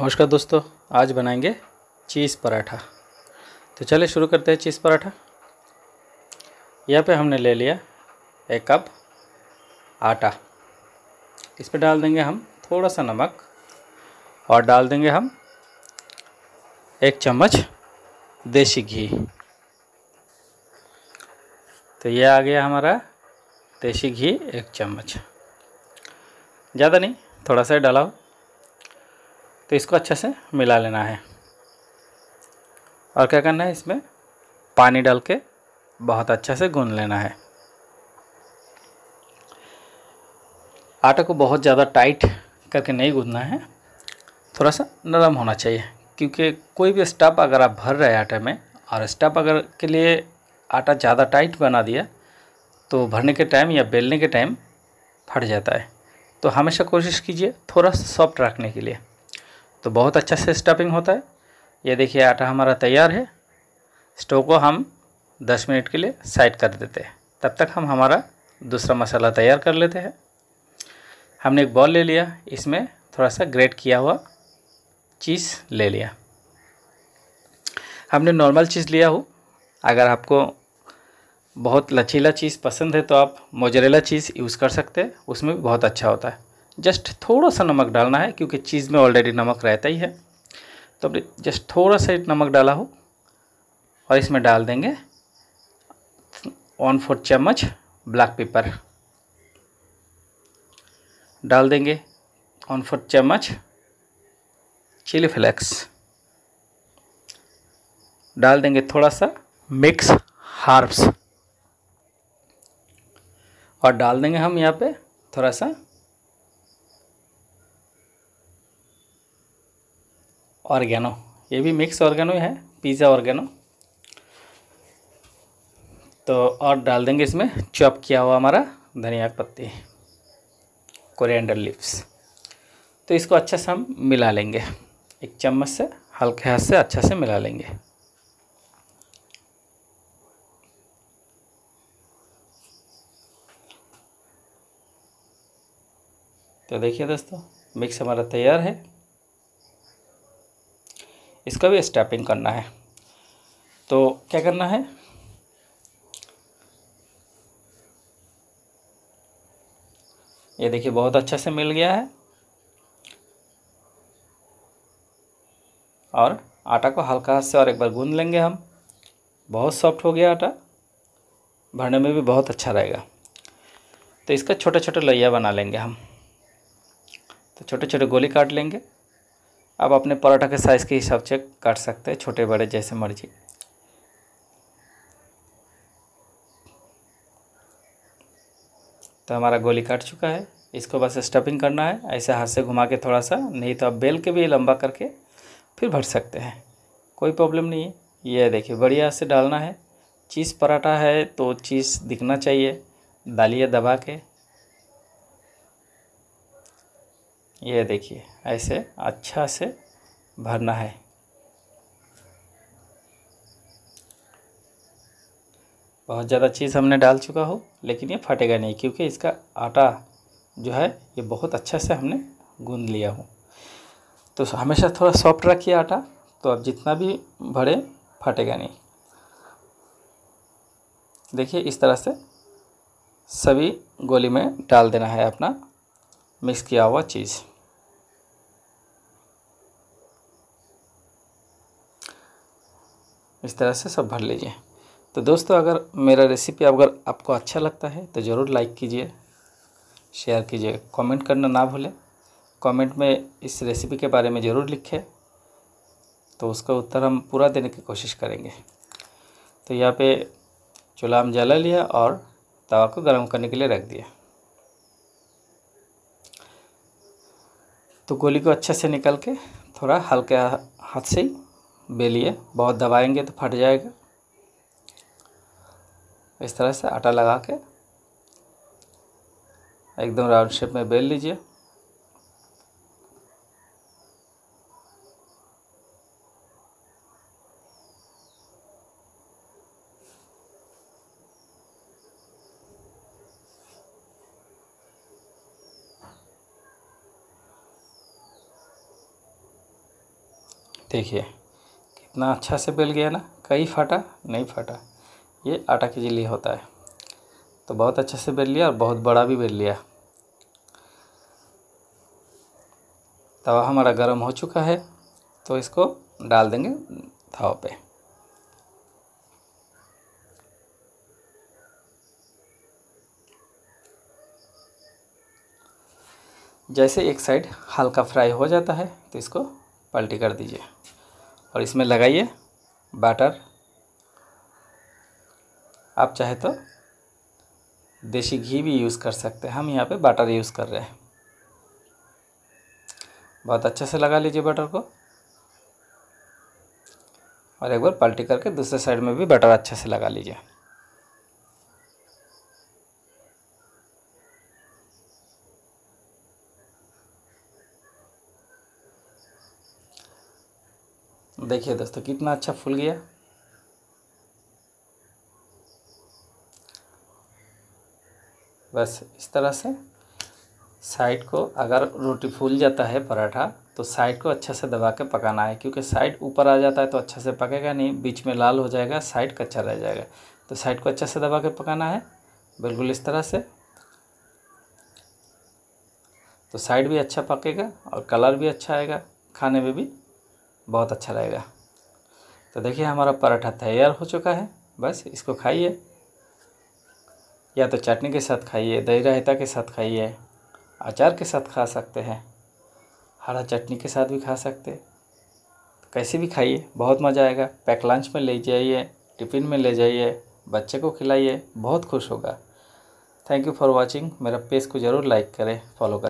नमस्कार दोस्तों आज बनाएंगे चीज़ पराठा तो चलिए शुरू करते हैं चीज़ पराठा यहाँ पे हमने ले लिया एक कप आटा इस पर डाल देंगे हम थोड़ा सा नमक और डाल देंगे हम एक चम्मच देसी घी तो ये आ गया हमारा देसी घी एक चम्मच ज़्यादा नहीं थोड़ा सा डाला हो तो इसको अच्छे से मिला लेना है और क्या करना है इसमें पानी डाल के बहुत अच्छे से गून लेना है आटा को बहुत ज़्यादा टाइट करके नहीं गूंदना है थोड़ा सा नरम होना चाहिए क्योंकि कोई भी स्टप अगर आप भर रहे हैं आटे में और स्टप अगर के लिए आटा ज़्यादा टाइट बना दिया तो भरने के टाइम या बेलने के टाइम फट जाता है तो हमेशा कोशिश कीजिए थोड़ा सा सॉफ्ट रखने के लिए तो बहुत अच्छा से स्टफिंग होता है ये देखिए आटा हमारा तैयार है स्टोव को हम 10 मिनट के लिए साइड कर देते हैं तब तक हम हमारा दूसरा मसाला तैयार कर लेते हैं हमने एक बॉल ले लिया इसमें थोड़ा सा ग्रेट किया हुआ चीज़ ले लिया हमने नॉर्मल चीज़ लिया हो अगर आपको बहुत लचीला चीज़ पसंद है तो आप मोजरेला चीज़ यूज़ कर सकते हैं उसमें भी बहुत अच्छा होता है जस्ट थोड़ा सा नमक डालना है क्योंकि चीज़ में ऑलरेडी नमक रहता ही है तो हमने जस्ट थोड़ा सा नमक डाला हो और इसमें डाल देंगे वन फोर्थ चम्मच ब्लैक पेपर डाल देंगे वन फोर्थ चम्मच चिली फ्लेक्स डाल देंगे थोड़ा सा मिक्स हार्ब्स और डाल देंगे हम यहाँ पे थोड़ा सा ऑर्गेनो ये भी मिक्स ऑर्गेनो है पिज़्ज़ा ऑर्गेनो तो और डाल देंगे इसमें चॉप किया हुआ हमारा धनिया पत्ती कोरिएंडर लिप्स तो इसको अच्छा से हम मिला लेंगे एक चम्मच से हल्के हाथ से अच्छा से मिला लेंगे तो देखिए दोस्तों मिक्स हमारा तैयार है इसका भी स्टेपिंग करना है तो क्या करना है ये देखिए बहुत अच्छे से मिल गया है और आटा को हल्का हाथ से और एक बार गूंद लेंगे हम बहुत सॉफ्ट हो गया आटा भरने में भी बहुत अच्छा रहेगा तो इसका छोटे छोटे लोइया बना लेंगे हम तो छोटे छोटे गोली काट लेंगे आप अपने पराठा के साइज़ के हिसाब से काट सकते हैं छोटे बड़े जैसे मर्जी तो हमारा गोली काट चुका है इसको बस स्टफिंग करना है ऐसे हाथ से घुमा के थोड़ा सा नहीं तो आप बेल के भी लंबा करके फिर भर सकते हैं कोई प्रॉब्लम नहीं है यह देखिए बढ़िया से डालना है चीज़ पराठा है तो चीज़ दिखना चाहिए डालिए दबा के ये देखिए ऐसे अच्छा से भरना है बहुत ज़्यादा चीज़ हमने डाल चुका हो लेकिन ये फटेगा नहीं क्योंकि इसका आटा जो है ये बहुत अच्छा से हमने गूंद लिया हो तो हमेशा थोड़ा सॉफ्ट रखिए आटा तो आप जितना भी भरे फटेगा नहीं देखिए इस तरह से सभी गोली में डाल देना है अपना मिक्स किया हुआ चीज़ इस तरह से सब भर लीजिए तो दोस्तों अगर मेरा रेसिपी अगर आपको अच्छा लगता है तो ज़रूर लाइक कीजिए शेयर कीजिए कमेंट करना ना भूलें कमेंट में इस रेसिपी के बारे में ज़रूर लिखें तो उसका उत्तर हम पूरा देने की कोशिश करेंगे तो यहाँ पे चूल्हा हम जला लिया और तवा को गर्म करने के लिए रख दिया तो गोली को अच्छे से निकल के थोड़ा हल्के हाथ से ही बेलिए बहुत दबाएंगे तो फट जाएगा इस तरह से आटा लगा के एकदम राउंड शेप में बेल लीजिए देखिए कितना अच्छा से बेल गया ना कहीं फटा नहीं फटा ये आटा के लिए होता है तो बहुत अच्छे से बेल लिया और बहुत बड़ा भी बेल लिया तवा हमारा गर्म हो चुका है तो इसको डाल देंगे थाव पे जैसे एक साइड हल्का फ्राई हो जाता है तो इसको पलटी कर दीजिए और इसमें लगाइए बटर आप चाहे तो देसी घी भी यूज़ कर सकते हैं हम यहाँ पे बटर यूज़ कर रहे हैं बहुत अच्छे से लगा लीजिए बटर को और एक बार पलटी करके दूसरे साइड में भी बटर अच्छे से लगा लीजिए देखिए दोस्तों कितना अच्छा फूल गया बस इस तरह से साइड को अगर रोटी फूल जाता है पराठा तो साइड को अच्छे से दबा के पकाना है क्योंकि साइड ऊपर आ जाता है तो अच्छे से पकेगा नहीं बीच में लाल हो जाएगा साइड कच्चा रह जाएगा तो साइड को अच्छे से दबा के पकाना है बिल्कुल इस तरह से तो साइड भी अच्छा पकेगा और कलर भी अच्छा आएगा खाने में भी बहुत अच्छा लगेगा तो देखिए हमारा पराठा तैयार हो चुका है बस इसको खाइए या तो चटनी के साथ खाइए दही रायता के साथ खाइए अचार के साथ खा सकते हैं हरा चटनी के साथ भी खा सकते तो कैसे भी खाइए बहुत मज़ा आएगा पैक लंच में ले जाइए टिफ़िन में ले जाइए बच्चे को खिलाइए बहुत खुश होगा थैंक यू फॉर वॉचिंग मेरा पेज को ज़रूर लाइक करें फॉलो करें